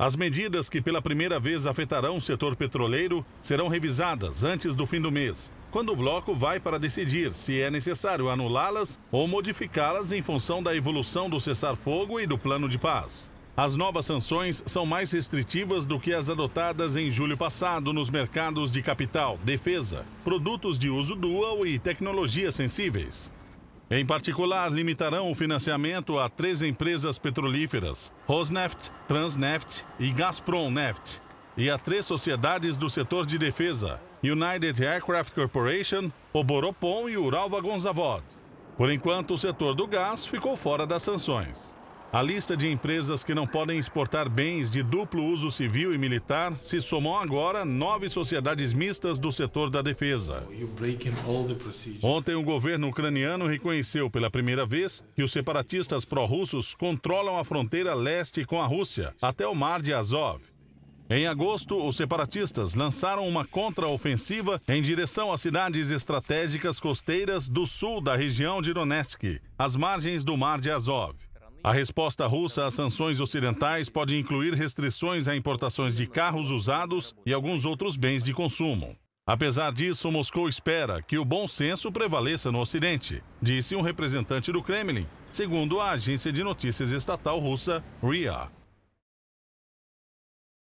As medidas que pela primeira vez afetarão o setor petroleiro serão revisadas antes do fim do mês, quando o bloco vai para decidir se é necessário anulá-las ou modificá-las em função da evolução do cessar-fogo e do plano de paz. As novas sanções são mais restritivas do que as adotadas em julho passado nos mercados de capital, defesa, produtos de uso dual e tecnologias sensíveis. Em particular, limitarão o financiamento a três empresas petrolíferas, Rosneft, Transneft e Gazpromneft, e a três sociedades do setor de defesa, United Aircraft Corporation, Oboropon e Uralva Gonzavod. Por enquanto, o setor do gás ficou fora das sanções. A lista de empresas que não podem exportar bens de duplo uso civil e militar se somou agora nove sociedades mistas do setor da defesa. Oh, Ontem, o governo ucraniano reconheceu pela primeira vez que os separatistas pró-russos controlam a fronteira leste com a Rússia, até o mar de Azov. Em agosto, os separatistas lançaram uma contraofensiva em direção a cidades estratégicas costeiras do sul da região de Donetsk, às margens do mar de Azov. A resposta russa às sanções ocidentais pode incluir restrições a importações de carros usados e alguns outros bens de consumo. Apesar disso, Moscou espera que o bom senso prevaleça no Ocidente, disse um representante do Kremlin, segundo a agência de notícias estatal russa RIA.